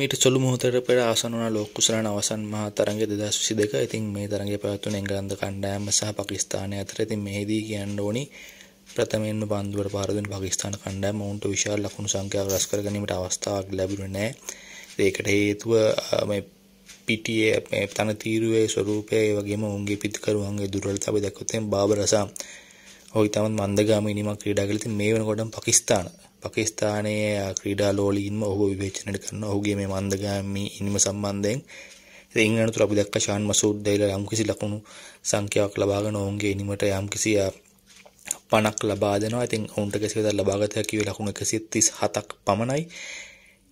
මීට සොළු මොහොතට පෙර ආසන්න වුණ ලෝක කුසලන අවසන් මහා තරගය 2022. ඉතින් මේ තරගය පැවැත්වුණ එංගලන්ත කණ්ඩායම සහ පාකිස්තානය අතර. ඉතින් මෙහිදී කියන්න ඕනි ප්‍රථමයෙන්ම පන්දුවට පාර දුන් පාකිස්තාන කණ්ඩායම ඔවුන්ට විශාල ලකුණු සංඛ්‍යාවක් රැස් කර ගැනීමට අවස්ථාවක් ලැබුණේ නැහැ. ඒකට හේතුව මේ පිටියේ මේ තන තීරුවේ ස්වරූපය ඒ වගේම ඔවුන්ගේ පිටකරුවන්ගේ දුර්වලතා අපි දැක්කොත් එම් බාබරසා ඔහු ඉතාමත් මන්දගාමී ඉනිමක් ක්‍රීඩා කළා. ඉතින් මේ වෙනකොටම පාකිස්තාන පකිස්ථානයේ ක්‍රීඩා ලෝලීන්ම ඔහු විවේචනයට කරන ඔහුගේ මේ මන්දගාමී ඉනිම සම්බන්ධයෙන් ඉතින් ඉංග්‍රීසියට අපි දැක්ක ෂාන් මසූඩ් දෛලා යම්කිසි ලකුණු සංඛ්‍යාවක් ලබාගෙන ඔවුන්ගේ ඉනිමට යම්කිසි පණක් ලබා දෙනවා. ඉතින් ඔවුන්ට කෙසේ වෙතත් ලබාගත හැකි ලකුණු 137ක් පමණයි.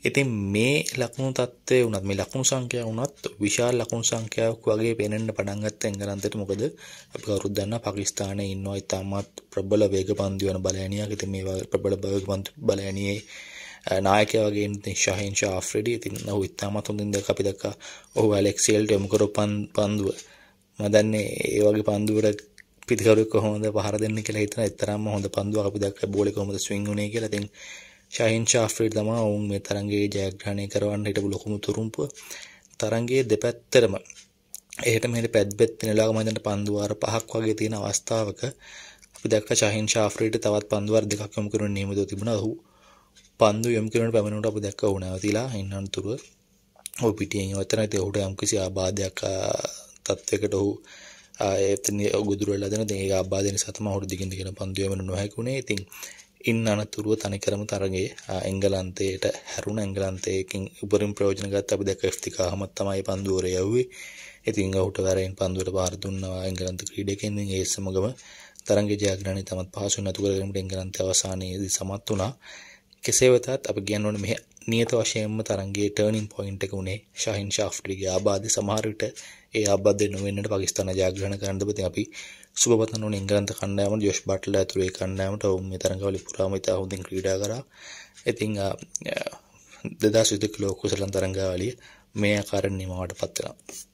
ඉතින් මේ ලකුණු තත්ත්වය වුණත් මේ ලකුණු සංඛ්‍යාව වුණත් විශාල ලකුණු සංඛ්‍යාවක් වගේ පේනෙන්න පටන් ගත්ත එංගලන්තයට මොකද අපි කවුරුත් දන්නා පාකිස්තානයේ ඉන්නවා ඉතාමත් ප්‍රබල වේගපන්දු වෙන බලඇණියක්. ඉතින් මේ ප්‍රබල වේගපන්දු බලඇණියේ නායකයා වගේ ඉන්නේ ශාහින් ෂා ආෆ්‍රිඩි. ඉතින් ඔහු ඉතාමත් හොඳින් දැක්ක අපි දැක්කා ඔහු ඇලෙක්සියල්ට යොමු කරපු පන්දුව. මම දන්නේ ඒ වගේ පන්දුවට පිතිකරුවෙක් කොහොමද පහර දෙන්නේ කියලා හිතන තරම්ම හොඳ පන්දුවක් අපි දැක්කා බෝලේ කොහොමද ස්විං වුනේ කියලා. ඉතින් ශයින් ශාස්ත්‍රී තමා ඔවුන් මේ තරන්ගේ ජයග්‍රහණය කරවන්න හිටපු ලොකුම තුරුම්පුව තරන්ගේ දෙපැත්තටම එහෙට මෙහෙට පැද්බෙත් වෙනලා මන්දට පන්දුවාර පහක් වගේ තියෙන අවස්ථාවක අපි දැක්ක ශහින් ශාස්ත්‍රීට තවත් පන්දුවාර දෙකක් යොමු කරන නියමිතව තිබුණා. ඔහු පන්දු යොමු කරන පැමිණුණට අපි දැක්ක ඔහු නැවතිලා ඉන්නන්තුරු ඔහු පිටියෙන් වතර ඉතින් ඔහුට යම්කිසි ආබාධයක් තත්වයකට ඔහු ඒ ගුදුරලා දෙන දේ ආබාධ නිසා තමයි ඔහුට දිගින් දිගට පන්දු යොමු නොහැකි වුණේ. ඉතින් ඉන් අනතුරුව තනිකරම තරගේ එංගලන්තයට හැරුණ එංගලන්තයකින් උපරින් ප්‍රෝජනගත් අපි දැක ෆ්තිකාහමත් තමයි පන්දුවරය යව්වේ ඉතින් ඔහුට වැරෙන් පන්දුවට පාරදුන්නවා එංගලන්ත ක්‍රීඩකෙන්ද ඒ සමගම තරග ජයග්‍රණය තමත් පහසු නැතුකරගීමට එංගලන්ත අවසානයේදී සමත් වුණා කෙසේ වෙතත් අප කියන්න ඕන මෙහි නියත වශයෙන්ම තරන්ගේ ටර්නින් පොයින්ට් එක උනේ ශහින් ශාෆ්ට්‍රිගේ ආබාධ සමහර විට ඒ ආබාධ නොවෙන්නට පාකිස්තාන ජයග්‍රහණ කරන්න ඉතින් අපි සුබපතන් වුණ එංගලන්ත කණ්ඩායමට ජොෂ් බට්ලර් ඇතුළු ඒ කණ්ඩායමට ඔවුන් මේ තරඟවල පුරාම ඉතා හොඳින් ක්‍රීඩා කරා ඉතින් දෙදා සිදුක ලෝකුසලන් තරංගාවලිය මේ ආකාරයෙන් නිමවට පත් වෙනවා